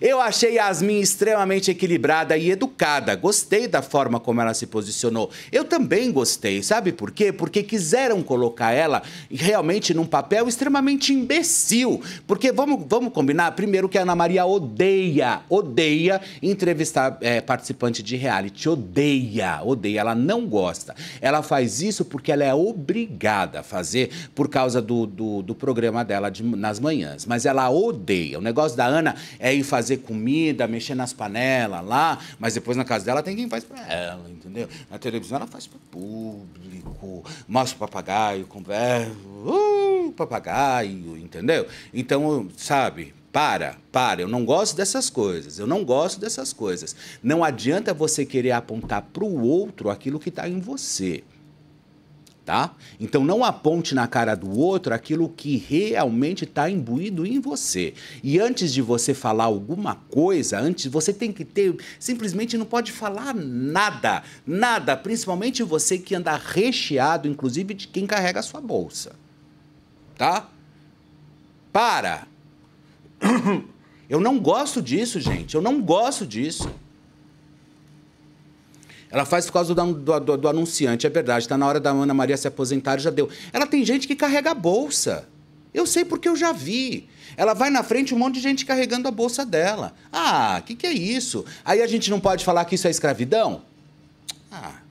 Eu achei Yasmin extremamente equilibrada e educada. Gostei da forma como ela se posicionou. Eu também gostei, sabe por quê? Porque quiseram colocar ela realmente num papel extremamente imbecil. Porque vamos, vamos combinar, primeiro que a Ana Maria odeia, odeia entrevistar é, participante de reality. Odeia, odeia. Ela não gosta. Ela faz isso porque ela é obrigada a fazer por causa do, do, do programa dela de, nas manhãs. Mas ela odeia. O negócio da Ana é ir fazer fazer comida, mexer nas panelas lá, mas depois na casa dela tem quem faz para ela, entendeu? Na televisão ela faz para o público, mostra o papagaio, conversa, uh, papagaio, entendeu? Então, sabe, para, para, eu não gosto dessas coisas, eu não gosto dessas coisas. Não adianta você querer apontar para o outro aquilo que está em você tá? Então não aponte na cara do outro aquilo que realmente está imbuído em você. E antes de você falar alguma coisa, antes você tem que ter, simplesmente não pode falar nada, nada, principalmente você que anda recheado, inclusive de quem carrega a sua bolsa, tá? Para. Eu não gosto disso, gente. Eu não gosto disso. Ela faz por causa do, do, do, do anunciante, é verdade. Está na hora da Ana Maria se aposentar, já deu. Ela tem gente que carrega a bolsa. Eu sei porque eu já vi. Ela vai na frente um monte de gente carregando a bolsa dela. Ah, o que, que é isso? Aí a gente não pode falar que isso é escravidão? Ah,